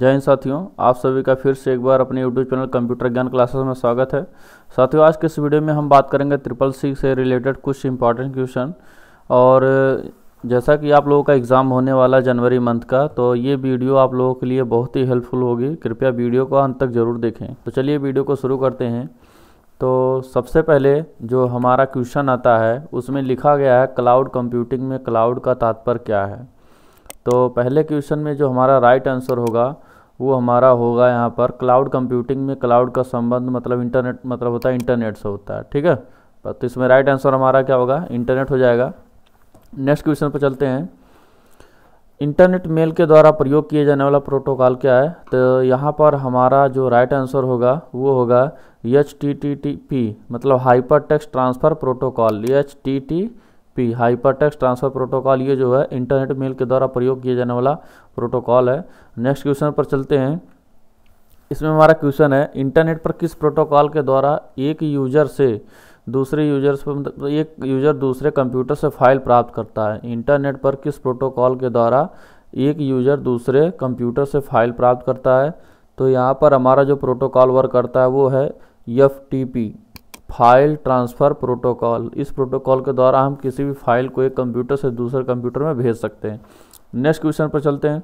जय हिंद साथियों आप सभी का फिर से एक बार अपने यूट्यूब चैनल कंप्यूटर ज्ञान क्लासेस में स्वागत है साथियों आज के इस वीडियो में हम बात करेंगे ट्रिपल सी से रिलेटेड कुछ इंपॉर्टेंट क्वेश्चन और जैसा कि आप लोगों का एग्ज़ाम होने वाला जनवरी मंथ का तो ये वीडियो आप लोगों के लिए बहुत ही हेल्पफुल होगी कृपया वीडियो को अंत तक ज़रूर देखें तो चलिए वीडियो को शुरू करते हैं तो सबसे पहले जो हमारा क्वेश्चन आता है उसमें लिखा गया है क्लाउड कंप्यूटिंग में क्लाउड का तात्पर्य क्या है तो पहले क्वेश्चन में जो हमारा राइट आंसर होगा वो हमारा होगा यहाँ पर क्लाउड कंप्यूटिंग में क्लाउड का संबंध मतलब इंटरनेट मतलब होता है इंटरनेट से होता है ठीक है तो इसमें राइट आंसर हमारा क्या होगा इंटरनेट हो जाएगा नेक्स्ट क्वेश्चन पर चलते हैं इंटरनेट मेल के द्वारा प्रयोग किए जाने वाला प्रोटोकॉल क्या है तो यहाँ पर हमारा जो राइट आंसर होगा वो होगा H T T T P मतलब hyper text transfer protocol H T T P text transfer protocol ये जो है इंटरनेट मेल के द्वारा प्रयोग किया जाने वाला प्रोटोकॉल है नेक्स्ट क्वेश्चन पर चलते हैं इसमें हमारा क्वेश्चन है इंटरनेट पर किस प्रोटोकॉल के द्वारा एक यूजर से दूसरे यूजर पर मतलब एक यूजर दूसरे कंप्यूटर से फाइल प्राप्त करता है इंटरनेट पर किस प्रोटोकॉल के द्वारा एक यूजर दूसरे कंप्यूटर से फाइल प्राप्त करता है तो यहाँ पर हमारा जो प्रोटोकॉल वर्क करता है वो है F T P file transfer protocol इस प्रोटोकॉल के द्वारा हम किसी भी फाइल को एक कंप्यूटर से दूसरे कंप्यूटर में भेज सकते हैं नेक्स्ट क्वेश्चन पर चलते हैं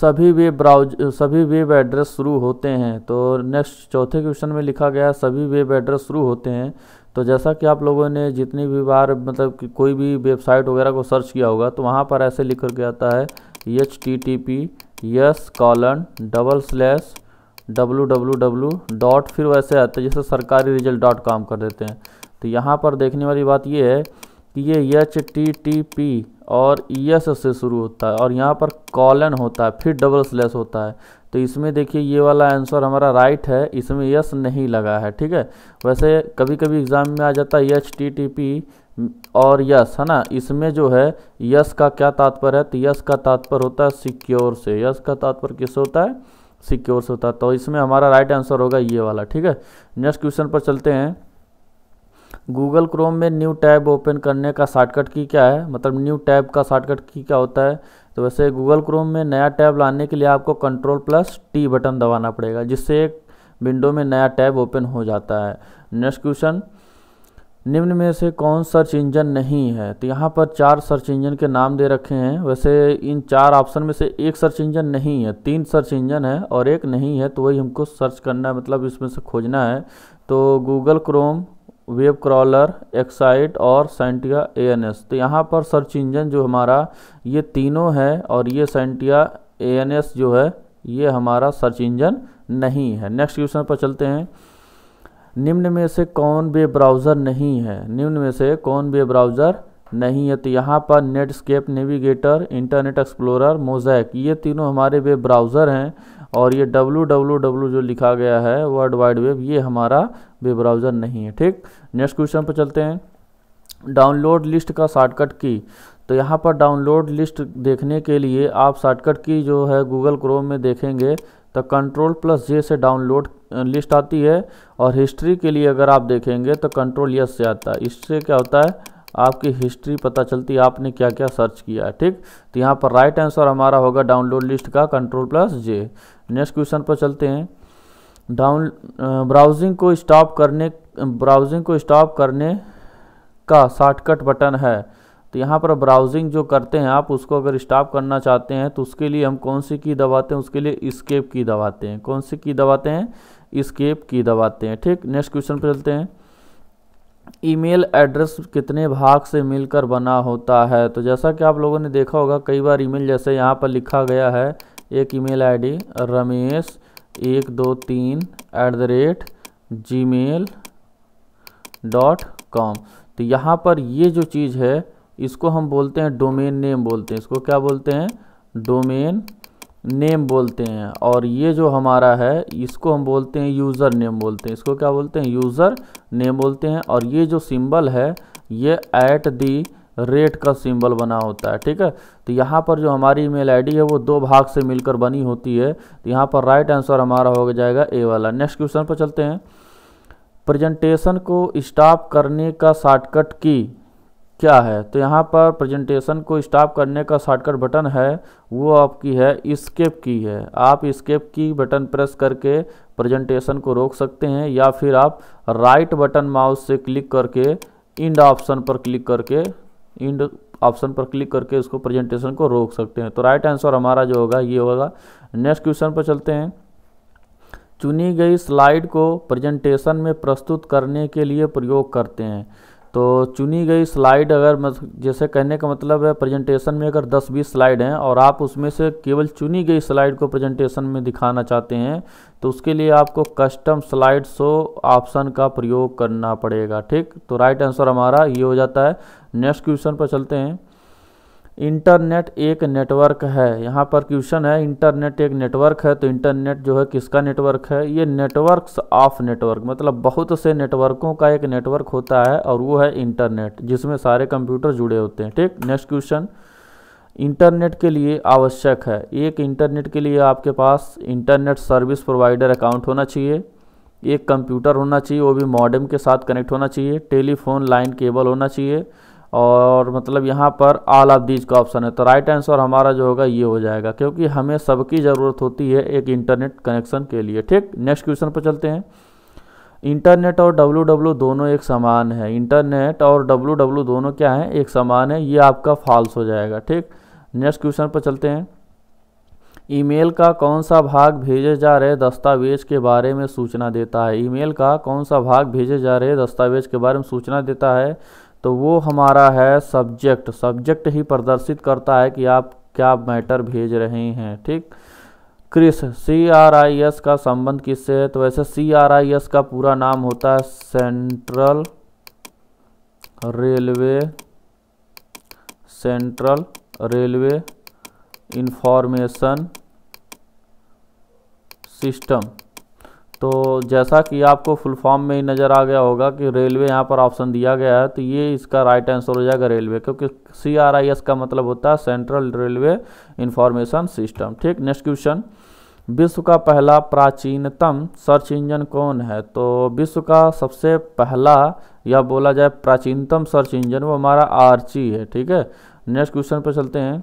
सभी वेब ब्राउज सभी वेब एड्रेस शुरू होते हैं तो नेक्स्ट चौथे क्वेश्चन में लिखा गया है सभी वेब एड्रेस शुरू होते हैं तो जैसा कि आप लोगों ने जितनी भी बार मतलब कोई भी वेबसाइट वगैरह को सर्च किया होगा तो वहाँ पर ऐसे लिख के आता है H T T P S colon double slash W W W dot फिर वैसे आते हैं जैसे सरकारी रिजल्ट डॉट कॉम कर देते हैं तो यहाँ पर देखने वाली बात ये है कि ये एच टी टी पी और ई e एस से शुरू होता है और यहाँ पर कॉलन होता है फिर डबल स्लैश होता है तो इसमें देखिए ये वाला आंसर हमारा राइट है इसमें यस नहीं लगा है ठीक है वैसे कभी कभी एग्ज़ाम में आ जाता है एच टी टी पी और यस है ना इसमें जो है यस का क्या तात्पर्य है तो यस का तात्पर्य होता है सिक्योर से यस का तात्पर्य किस होता है सिक्योर से होता तो इसमें हमारा राइट आंसर होगा ये वाला ठीक है नेक्स्ट क्वेश्चन पर चलते हैं गूगल क्रोम में न्यू टैब ओपन करने का शॉर्टकट की क्या है मतलब न्यू टैब का शॉर्टकट की क्या होता है तो वैसे गूगल क्रोम में नया टैब लाने के लिए आपको कंट्रोल प्लस टी बटन दबाना पड़ेगा जिससे एक विंडो में नया टैब ओपन हो जाता है नेक्स्ट क्वेश्चन निम्न में से कौन सर्च इंजन नहीं है तो यहाँ पर चार सर्च इंजन के नाम दे रखे हैं वैसे इन चार ऑप्शन में से एक सर्च इंजन नहीं है तीन सर्च इंजन है और एक नहीं है तो वही हमको सर्च करना है मतलब इसमें से खोजना है तो Google Chrome web crawler Excite और सेंटिया ए एन एस तो यहाँ पर सर्च इंजन जो हमारा ये तीनों है और ये सेंटिया ए एन एस जो है ये हमारा सर्च इंजन नहीं है नेक्स्ट क्वेश्चन पर चलते हैं निम्न में से कौन वे ब्राउज़र नहीं है निम्न में से कौन वे ब्राउज़र नहीं है तो यहाँ पर Netscape Navigator internet explorer Mosaic ये तीनों हमारे वेब ब्राउज़र हैं और ये डब्लू डब्लू डब्लू जो लिखा गया है वर्ल्ड वाइड वेब ये हमारा वेब ब्राउज़र नहीं है ठीक नेक्स्ट क्वेश्चन पर चलते हैं डाउनलोड लिस्ट का शॉर्टकट की तो यहाँ पर डाउनलोड लिस्ट देखने के लिए आप शॉर्टकट की जो है गूगल क्रोम में देखेंगे तो कंट्रोल प्लस जे से डाउनलोड लिस्ट आती है और हिस्ट्री के लिए अगर आप देखेंगे तो कंट्रोल यस से आता है इससे क्या होता है आपकी हिस्ट्री पता चलती है आपने क्या क्या सर्च किया है ठीक तो यहाँ पर राइट आंसर हमारा होगा डाउनलोड लिस्ट का control plus J next question पर चलते हैं डाउन ब्राउजिंग को स्टॉप करने ब्राउजिंग को स्टॉप करने का शॉर्टकट बटन है तो यहाँ पर ब्राउजिंग जो करते हैं आप उसको अगर स्टॉप करना चाहते हैं तो उसके लिए हम कौन सी की दबाते हैं उसके लिए स्केप की दबाते हैं कौन सी की दबाते हैं स्केप की दबाते हैं ठीक नेक्स्ट क्वेश्चन पर चलते हैं ईमेल एड्रेस कितने भाग से मिलकर बना होता है तो जैसा कि आप लोगों ने देखा होगा कई बार ईमेल जैसे यहाँ पर लिखा गया है एक ईमेल आईडी रमेश एक दो तीन at the rate Gmail dot com तो यहाँ पर ये जो चीज़ है इसको हम बोलते हैं डोमेन नेम बोलते हैं इसको क्या बोलते हैं डोमेन नेम बोलते हैं और ये जो हमारा है इसको हम बोलते हैं यूज़र नेम बोलते हैं इसको क्या बोलते हैं यूज़र नेम बोलते हैं और ये जो सिंबल है ये ऐट दी रेट का सिंबल बना होता है ठीक है तो यहाँ पर जो हमारी ईमेल आईडी है वो दो भाग से मिलकर बनी होती है तो यहाँ पर राइट आंसर हमारा हो जाएगा ए वाला नेक्स्ट क्वेश्चन पर चलते हैं प्रेजेंटेशन को स्टॉप करने का शॉर्टकट की क्या है तो यहाँ पर प्रेजेंटेशन को स्टॉप करने का शॉर्टकट बटन है वो आपकी है स्केप की है आप स्केप की बटन प्रेस करके प्रेजेंटेशन को रोक सकते हैं या फिर आप राइट बटन माउस से क्लिक करके इंड ऑप्शन पर क्लिक करके इंड ऑप्शन पर क्लिक करके उसको प्रेजेंटेशन को रोक सकते हैं तो राइट आंसर हमारा जो होगा ये होगा नेक्स्ट क्वेश्चन पर चलते हैं चुनी गई स्लाइड को प्रेजेंटेशन में प्रस्तुत करने के लिए प्रयोग करते हैं तो चुनी गई स्लाइड अगर मत, जैसे कहने का मतलब है प्रेजेंटेशन में अगर 10-20 स्लाइड हैं और आप उसमें से केवल चुनी गई स्लाइड को प्रेजेंटेशन में दिखाना चाहते हैं तो उसके लिए आपको कस्टम स्लाइड शो ऑप्शन का प्रयोग करना पड़ेगा ठीक तो राइट आंसर हमारा ये हो जाता है नेक्स्ट क्वेश्चन पर चलते हैं इंटरनेट एक नेटवर्क है यहाँ पर क्वेश्चन है इंटरनेट एक नेटवर्क है तो इंटरनेट जो है किसका नेटवर्क है ये नेटवर्क्स ऑफ नेटवर्क मतलब बहुत से नेटवर्कों का एक नेटवर्क होता है और वो है इंटरनेट जिसमें सारे कंप्यूटर जुड़े होते हैं ठीक नेक्स्ट क्वेश्चन इंटरनेट के लिए आवश्यक है एक इंटरनेट के लिए आपके पास इंटरनेट सर्विस प्रोवाइडर अकाउंट होना चाहिए एक कंप्यूटर होना चाहिए वो भी मॉडम के साथ कनेक्ट होना चाहिए टेलीफोन लाइन केबल होना चाहिए और मतलब यहाँ पर आल ऑफ दीज का ऑप्शन है तो राइट आंसर हमारा जो होगा ये हो जाएगा क्योंकि हमें सबकी ज़रूरत होती है एक इंटरनेट कनेक्शन के लिए ठीक नेक्स्ट क्वेश्चन पर चलते हैं इंटरनेट और डब्लू डब्ल्यू दोनों एक समान है इंटरनेट और डब्लू डब्ल्यू दोनों क्या है एक समान है ये आपका फॉल्स हो जाएगा ठीक नेक्स्ट क्वेश्चन पर चलते हैं ईमेल का कौन सा भाग भेजे जा रहे दस्तावेज के बारे में सूचना देता है ईमेल का कौन सा भाग भेजे जा रहे दस्तावेज के बारे में सूचना देता है तो वो हमारा है सब्जेक्ट सब्जेक्ट ही प्रदर्शित करता है कि आप क्या मैटर भेज रहे हैं ठीक CRIS C R I S का संबंध किससे है तो वैसे सी आर आई एस का पूरा नाम होता है central railway central railway information system तो जैसा कि आपको फुल फॉर्म में ही नज़र आ गया होगा कि रेलवे यहाँ पर ऑप्शन दिया गया है तो ये इसका राइट आंसर हो जाएगा रेलवे क्योंकि सी आर आई एस का मतलब होता है सेंट्रल रेलवे इंफॉर्मेशन सिस्टम ठीक नेक्स्ट क्वेश्चन विश्व का पहला प्राचीनतम सर्च इंजन कौन है तो विश्व का सबसे पहला या बोला जाए प्राचीनतम सर्च इंजन वो हमारा आर्ची है ठीक है नेक्स्ट क्वेश्चन पर चलते हैं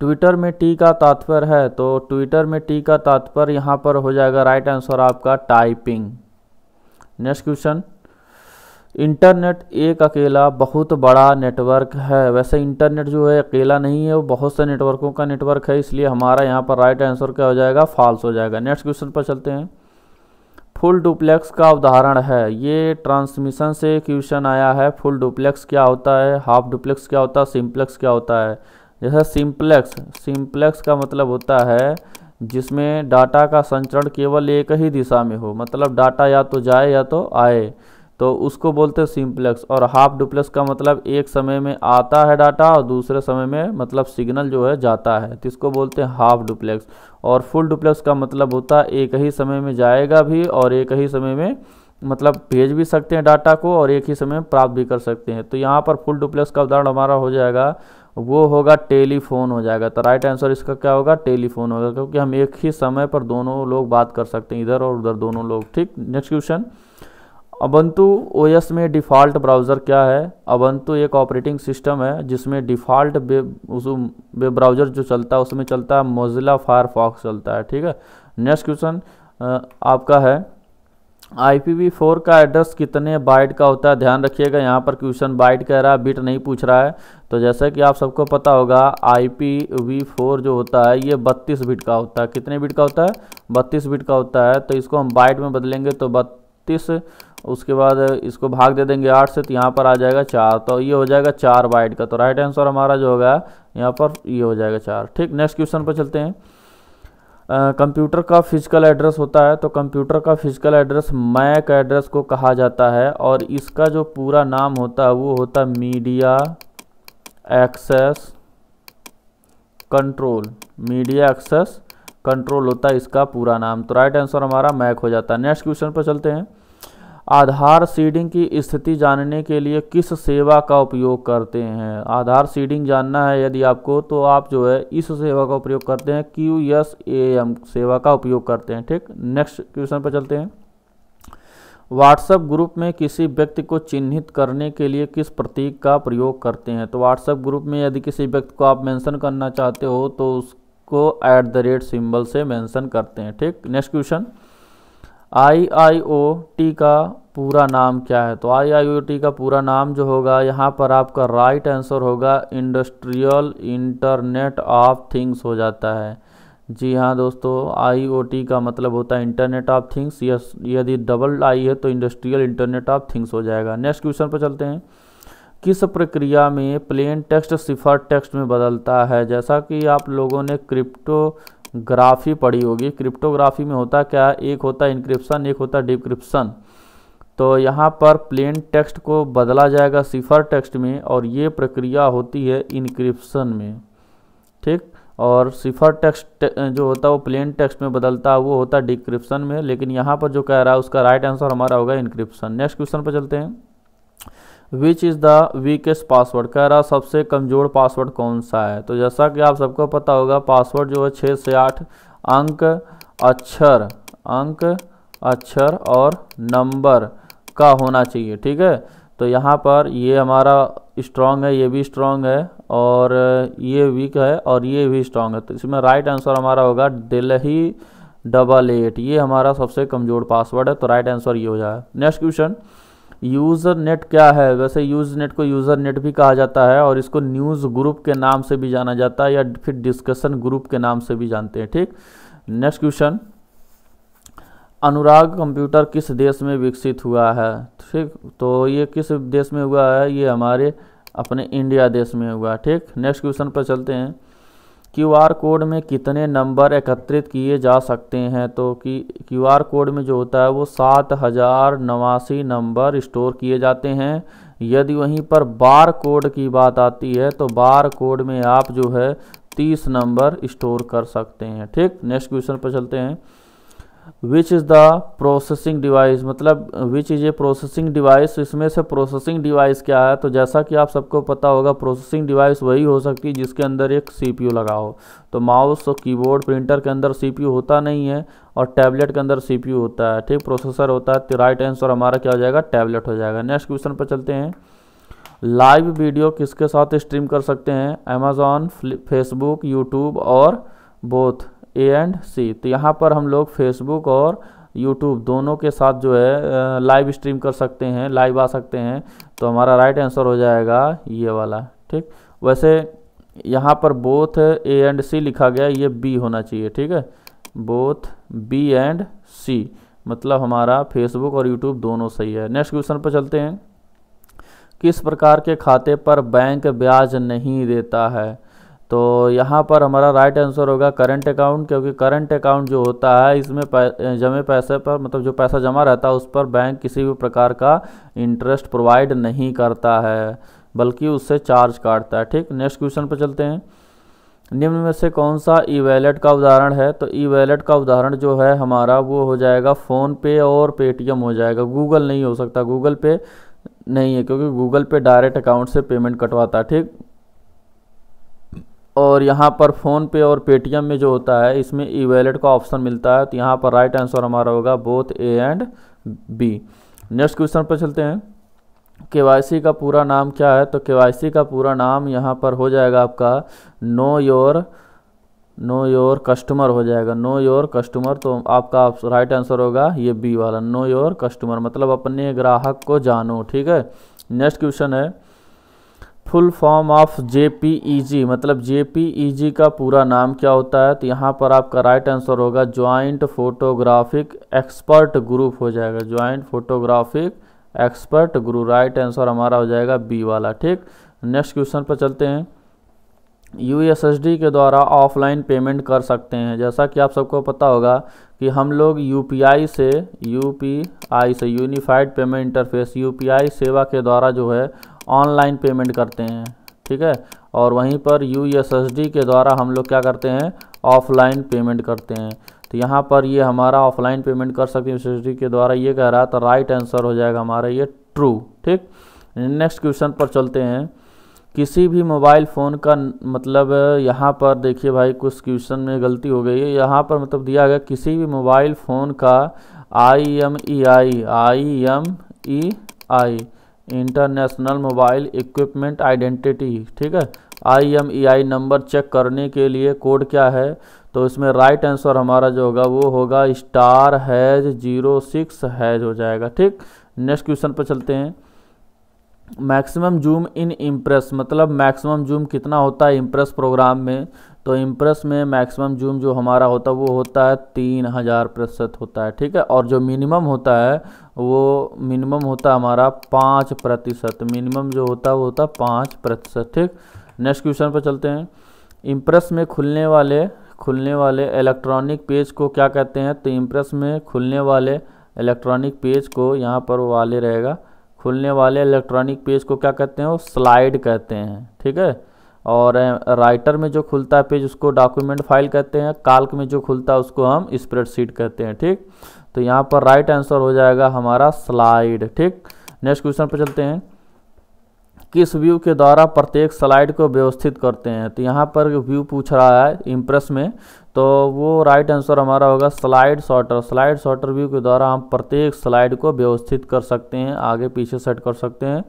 ट्विटर में टी का तात्पर्य है तो ट्विटर में टी का तात्पर्य यहाँ पर हो जाएगा राइट आंसर आपका टाइपिंग नेक्स्ट क्वेश्चन इंटरनेट एक अकेला बहुत बड़ा नेटवर्क है वैसे इंटरनेट जो है अकेला नहीं है वो बहुत से नेटवर्कों का नेटवर्क है इसलिए हमारा यहाँ पर राइट आंसर क्या हो जाएगा फॉल्स हो जाएगा नेक्स्ट क्वेश्चन पर चलते हैं फुल डुप्लेक्स का उदाहरण है ये ट्रांसमिशन से क्वेश्चन आया है फुल डुप्लेक्स क्या होता है हाफ डुप्लेक्स क्या होता है सिम्प्लेक्स क्या होता है जैसा सिंप्लेक्स सिंप्लेक्स का मतलब होता है जिसमें डाटा का संचरण केवल एक ही दिशा में हो मतलब डाटा या तो जाए या तो आए तो उसको बोलते हैं सिंप्लेक्स और हाफ डुप्लेक्स का मतलब एक समय में आता है डाटा और दूसरे समय में मतलब सिग्नल जो है जाता है तो इसको बोलते हैं हाफ डुप्लेक्स और फुल डुप्लेक्स का मतलब होता है एक ही समय में जाएगा भी और एक ही समय में मतलब भेज भी सकते हैं डाटा को और एक ही समय में प्राप्त भी कर सकते हैं तो यहाँ पर फुल डुप्लेक्स का उदाहरण हमारा हो जाएगा वो होगा टेलीफोन हो जाएगा तो राइट आंसर इसका क्या होगा टेलीफोन होगा क्योंकि हम एक ही समय पर दोनों लोग बात कर सकते हैं इधर और उधर दोनों लोग ठीक नेक्स्ट क्वेश्चन अबंतु ओएस में डिफ़ॉल्ट ब्राउज़र क्या है अबंतु एक ऑपरेटिंग सिस्टम है जिसमें डिफ़ॉल्ट उस वेब ब्राउज़र जो चलता है उसमें चलता है मोजिला फायरफॉक्स चलता है ठीक है नेक्स्ट क्वेश्चन आपका है IPv4 का एड्रेस कितने बाइट का होता है ध्यान रखिएगा यहाँ पर क्वेश्चन बाइट कह रहा है बिट नहीं पूछ रहा है तो जैसा कि आप सबको पता होगा IPv4 जो होता है ये 32 बिट का होता है कितने बिट का होता है 32 बिट का होता है तो इसको हम बाइट में बदलेंगे तो 32 उसके बाद इसको भाग दे देंगे आठ से तो यहाँ पर आ जाएगा चार तो ये हो जाएगा चार बाइट का तो राइट आंसर हमारा जो होगा यहाँ पर ये हो जाएगा चार ठीक नेक्स्ट क्वेश्चन पर चलते हैं कंप्यूटर का फिजिकल एड्रेस होता है तो कंप्यूटर का फिजिकल एड्रेस मैक एड्रेस को कहा जाता है और इसका जो पूरा नाम होता है वो होता है media access control media access control होता है इसका पूरा नाम तो राइट आंसर हमारा मैक हो जाता है नेक्स्ट क्वेश्चन पर चलते हैं आधार सीडिंग की स्थिति जानने के लिए किस सेवा का उपयोग करते हैं आधार सीडिंग जानना है यदि आपको तो आप जो है इस सेवा का उपयोग करते हैं क्यू एस ए एम सेवा का उपयोग करते हैं ठीक नेक्स्ट क्वेश्चन पर चलते हैं व्हाट्सएप ग्रुप में किसी व्यक्ति को चिन्हित करने के लिए किस प्रतीक का प्रयोग करते हैं तो व्हाट्सएप ग्रुप में यदि किसी व्यक्ति को आप मैंसन करना चाहते हो तो उसको एट द रेट सिम्बल से मैंसन करते हैं ठीक next question I I O T का पूरा नाम क्या है तो आई आई ओ टी का पूरा नाम जो होगा यहाँ पर आपका राइट आंसर होगा इंडस्ट्रियल इंटरनेट ऑफ थिंग्स हो जाता है जी हाँ दोस्तों टी का मतलब होता है इंटरनेट ऑफ थिंग्स यस यदि डबल आई है तो इंडस्ट्रियल इंटरनेट ऑफ थिंग्स हो जाएगा नेक्स्ट क्वेश्चन पर चलते हैं किस प्रक्रिया में प्लेन टेक्स्ट सिफर टेक्स्ट में बदलता है जैसा कि आप लोगों ने क्रिप्टो ग्राफी पढ़ी होगी क्रिप्टोग्राफी में होता क्या एक होता इंक्रिप्शन एक होता डिक्रिप्शन तो यहाँ पर प्लेन टेक्स्ट को बदला जाएगा सिफर टेक्स्ट में और ये प्रक्रिया होती है इंक्रिप्शन में ठीक और सिफर टेक्स्ट जो होता है वो प्लेन टेक्स्ट में बदलता है वो होता है डिक्रिप्शन में लेकिन यहाँ पर जो कह रहा है उसका राइट आंसर हमारा होगा इंक्रिप्शन नेक्स्ट क्वेश्चन पर चलते हैं which is the weakest password कह रहा सबसे कमज़ोर पासवर्ड कौन सा है तो जैसा कि आप सबको पता होगा पासवर्ड जो है छः से आठ अंक अक्षर अंक अक्षर और नंबर का होना चाहिए ठीक है तो यहाँ पर ये हमारा स्ट्रॉन्ग है ये भी स्ट्रॉन्ग है और ये वीक है और ये भी स्ट्रॉन्ग है तो इसमें राइट आंसर हमारा होगा दिल्ली डबल एट ये हमारा सबसे कमज़ोर पासवर्ड है तो राइट आंसर ये हो जाएगा नेक्स्ट क्वेश्चन यूज़र नेट क्या है वैसे यूज नेट को यूज़र नेट भी कहा जाता है और इसको न्यूज़ ग्रुप के नाम से भी जाना जाता है या फिर डिस्कशन ग्रुप के नाम से भी जानते हैं ठीक नेक्स्ट क्वेश्चन अनुराग कंप्यूटर किस देश में विकसित हुआ है ठीक तो ये किस देश में हुआ है ये हमारे अपने इंडिया देश में हुआ ठीक नेक्स्ट क्वेश्चन पर चलते हैं क्यूआर कोड में कितने नंबर एकत्रित किए जा सकते हैं तो कि क्यूआर कोड में जो होता है वो सात हज़ार नवासी नंबर स्टोर किए जाते हैं यदि वहीं पर बार कोड की बात आती है तो बार कोड में आप जो है तीस नंबर स्टोर कर सकते हैं ठीक नेक्स्ट क्वेश्चन पर चलते हैं which is the processing device मतलब which is a processing device इसमें से प्रोसेसिंग डिवाइस क्या है तो जैसा कि आप सबको पता होगा प्रोसेसिंग डिवाइस वही हो सकती है जिसके अंदर एक सीपीयू लगा हो तो माउस और कीबोर्ड प्रिंटर के अंदर सीपीयू होता नहीं है और टैबलेट के अंदर सीपीयू होता है ठीक प्रोसेसर होता है तो राइट आंसर हमारा क्या हो जाएगा टैबलेट हो जाएगा नेक्स्ट क्वेश्चन पर चलते हैं लाइव वीडियो किसके साथ स्ट्रीम कर सकते हैं अमेज़ॉन फेसबुक यूट्यूब और बोथ ए एंड सी तो यहाँ पर हम लोग फेसबुक और यूट्यूब दोनों के साथ जो है लाइव स्ट्रीम कर सकते हैं लाइव आ सकते हैं तो हमारा राइट आंसर हो जाएगा ये वाला ठीक वैसे यहाँ पर बोथ ए एंड सी लिखा गया ये बी होना चाहिए ठीक है बोथ बी एंड सी मतलब हमारा फेसबुक और यूट्यूब दोनों सही है नेक्स्ट क्वेश्चन पर चलते हैं किस प्रकार के खाते पर बैंक ब्याज नहीं देता है तो यहाँ पर हमारा राइट आंसर होगा करंट अकाउंट क्योंकि करंट अकाउंट जो होता है इसमें पै, जमे पैसे पर मतलब जो पैसा जमा रहता है उस पर बैंक किसी भी प्रकार का इंटरेस्ट प्रोवाइड नहीं करता है बल्कि उससे चार्ज काटता है ठीक नेक्स्ट क्वेश्चन पर चलते हैं निम्न में से कौन सा ई वैलेट का उदाहरण है तो ई वैलेट का उदाहरण जो है हमारा वो हो जाएगा फ़ोन पे और पेटीएम हो जाएगा गूगल नहीं हो सकता गूगल पे नहीं है क्योंकि गूगल पे डायरेक्ट अकाउंट से पेमेंट कटवाता है ठीक और यहाँ पर फ़ोनपे और पेटीएम में जो होता है इसमें ई वैलेट का ऑप्शन मिलता है तो यहाँ पर राइट आंसर हमारा होगा both A and B next question पर चलते हैं के का पूरा नाम क्या है तो के का पूरा नाम यहाँ पर हो जाएगा आपका know your know your customer हो जाएगा नो योर कस्टमर तो आपका राइट आंसर होगा ये बी वाला नो योर कस्टमर मतलब अपने ग्राहक को जानो ठीक है नेक्स्ट क्वेश्चन है full form of J P E G मतलब जे पी ई जी का पूरा नाम क्या होता है तो यहाँ पर आपका राइट आंसर होगा ज्वाइंट फोटोग्राफिक एक्सपर्ट ग्रुप हो जाएगा joint photographic expert group right answer हमारा हो जाएगा बी वाला ठीक नेक्स्ट क्वेश्चन पर चलते हैं यू एस एस डी के द्वारा ऑफलाइन पेमेंट कर सकते हैं जैसा कि आप सबको पता होगा कि हम लोग यू पी आई से यू पी आई से unified payment interface U P I सेवा के द्वारा जो है ऑनलाइन पेमेंट करते हैं ठीक है और वहीं पर यू के द्वारा हम लोग क्या करते हैं ऑफलाइन पेमेंट करते हैं तो यहाँ पर ये हमारा ऑफलाइन पेमेंट कर सकते हैं यू के द्वारा ये कह रहा है तो राइट आंसर हो जाएगा हमारा ये ट्रू ठीक नेक्स्ट क्वेश्चन पर चलते हैं किसी भी मोबाइल फ़ोन का मतलब यहाँ पर देखिए भाई कुछ क्वेश्चन में गलती हो गई है यहाँ पर मतलब दिया गया किसी भी मोबाइल फ़ोन का I M E I I M E I international mobile equipment identity ठीक है I M E I number check करने के लिए कोड क्या है तो इसमें राइट आंसर हमारा जो होगा वो होगा star hash zero six hash हो जाएगा ठीक नेक्स्ट क्वेश्चन पर चलते हैं मैक्सिमम जूम इन इम्प्रेस मतलब मैक्सिमम जूम कितना होता है इम्प्रेस प्रोग्राम में तो इम्प्रेस में मैक्सिमम जूम जो हमारा होता है वो होता है तीन हज़ार प्रतिशत होता है ठीक है और जो मिनिमम होता है वो मिनिमम होता है हमारा पाँच प्रतिशत मिनिमम जो होता है वो होता है पाँच प्रतिशत ठीक नेक्स्ट क्वेश्चन पर चलते हैं इम्प्रेस में खुलने वाले खुलने वाले इलेक्ट्रॉनिक पेज को क्या कहते हैं तो इम्प्रेस में खुलने वाले इलेक्ट्रॉनिक पेज को यहाँ पर वाले रहेगा खुलने वाले इलेक्ट्रॉनिक पेज को क्या कहते हैं वो स्लाइड कहते हैं ठीक है और राइटर में जो खुलता है पेज उसको डॉक्यूमेंट फाइल कहते हैं काल्क में जो खुलता है उसको हम स्प्रेडशीट कहते हैं ठीक तो यहाँ पर राइट आंसर हो जाएगा हमारा स्लाइड ठीक नेक्स्ट क्वेश्चन पर चलते हैं किस व्यू के द्वारा प्रत्येक स्लाइड को व्यवस्थित करते हैं तो यहाँ पर व्यू पूछ रहा है इम्प्रेस में तो वो राइट आंसर हमारा होगा slide sorter slide sorter view के द्वारा हम प्रत्येक स्लाइड को व्यवस्थित कर सकते हैं आगे पीछे सेट कर सकते हैं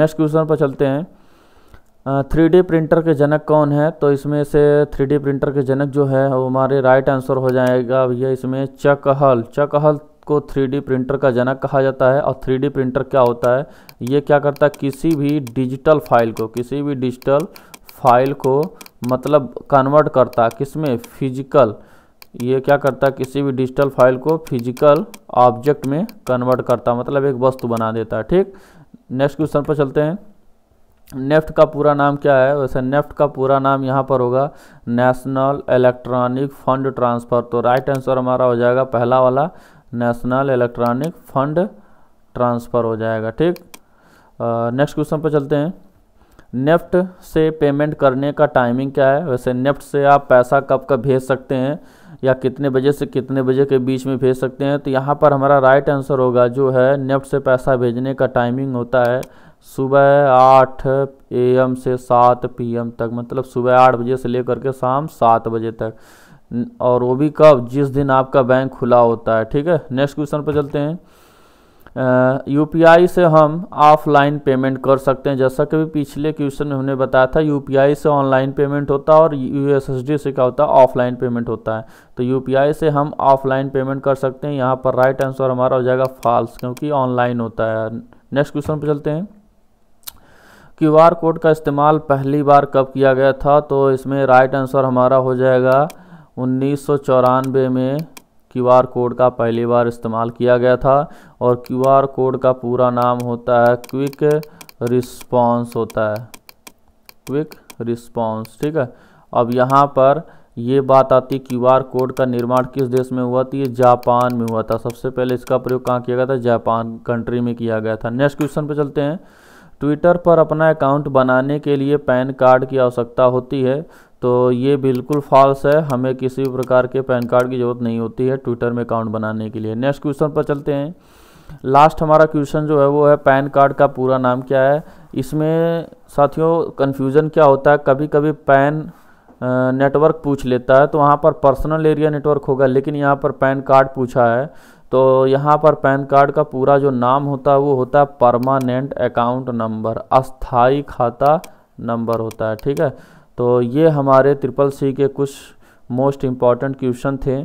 नेक्स्ट क्वेश्चन पर चलते हैं थ्री डी प्रिंटर के जनक कौन है तो इसमें से थ्री डी प्रिंटर के जनक जो है वो हमारे राइट आंसर हो जाएगा भैया इसमें चकहल चकहल को थ्री डी प्रिंटर का जनक कहा जाता है और थ्री डी प्रिंटर क्या होता है ये क्या करता है किसी भी डिजिटल फाइल को किसी भी डिजिटल फाइल को मतलब कन्वर्ट करता है किसमें फिजिकल ये क्या करता है किसी भी डिजिटल फाइल को फिजिकल ऑब्जेक्ट में कन्वर्ट करता मतलब एक वस्तु बना देता है ठीक नेक्स्ट क्वेश्चन पर चलते हैं नेफ्ट का पूरा नाम क्या है वैसे नेफ्ट का पूरा नाम यहाँ पर होगा नेशनल इलेक्ट्रॉनिक फंड ट्रांसफ़र तो राइट आंसर हमारा हो जाएगा पहला वाला नेशनल इलेक्ट्रॉनिक फंड ट्रांसफ़र हो जाएगा ठीक नेक्स्ट क्वेश्चन पर चलते हैं नेफ्ट से पेमेंट करने का टाइमिंग क्या है वैसे नेफ्ट से आप पैसा कब कब भेज सकते हैं या कितने बजे से कितने बजे के बीच में भेज सकते हैं तो यहाँ पर हमारा राइट आंसर होगा जो है नेफ्ट से पैसा भेजने का टाइमिंग होता है सुबह आठ एम से सात एम तक मतलब सुबह आठ बजे से लेकर के शाम सात बजे तक और वो भी कब जिस दिन आपका बैंक खुला होता है ठीक है नेक्स्ट क्वेश्चन पर चलते हैं आई से हम ऑफलाइन पेमेंट कर सकते हैं जैसा कि भी पिछले क्वेश्चन में हमने बताया था आई से ऑनलाइन पेमेंट होता है और डी से क्या होता है ऑफलाइन पेमेंट होता है तो आई से हम ऑफलाइन पेमेंट कर सकते हैं यहाँ पर राइट आंसर हमारा हो जाएगा फॉल्स क्योंकि ऑनलाइन होता है नेक्स्ट क्वेश्चन पर चलते हैं क्यूआर कोड का इस्तेमाल पहली बार कब किया गया था तो इसमें राइट आंसर हमारा हो जाएगा उन्नीस में क्यूआर कोड का पहली बार इस्तेमाल किया गया था और क्यूआर कोड का पूरा नाम होता है क्विक रिस्पॉन्स होता है क्विक रिस्पॉन्स ठीक है अब यहाँ पर ये बात आती क्यूआर कोड का निर्माण किस देश में हुआ था ये जापान में हुआ था सबसे पहले इसका प्रयोग कहाँ किया गया था जापान कंट्री में किया गया था नेक्स्ट क्वेश्चन पे चलते हैं ट्विटर पर अपना अकाउंट बनाने के लिए पैन कार्ड की आवश्यकता होती है तो ये बिल्कुल फॉल्स है हमें किसी भी प्रकार के पैन कार्ड की ज़रूरत नहीं होती है ट्विटर में अकाउंट बनाने के लिए नेक्स्ट क्वेश्चन पर चलते हैं लास्ट हमारा क्वेश्चन जो है वो है पैन कार्ड का पूरा नाम क्या है इसमें साथियों कन्फ्यूज़न क्या होता है कभी कभी पैन नेटवर्क पूछ लेता है तो वहाँ पर पर्सनल एरिया नेटवर्क होगा लेकिन यहाँ पर पैन कार्ड पूछा है तो यहाँ पर पैन कार्ड का पूरा जो नाम होता है वो होता है परमानेंट अकाउंट नंबर अस्थाई खाता नंबर होता है ठीक है तो ये हमारे ट्रिपल सी के कुछ मोस्ट इम्पॉर्टेंट क्वेश्चन थे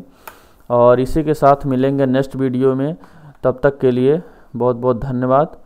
और इसी के साथ मिलेंगे नेक्स्ट वीडियो में तब तक के लिए बहुत बहुत धन्यवाद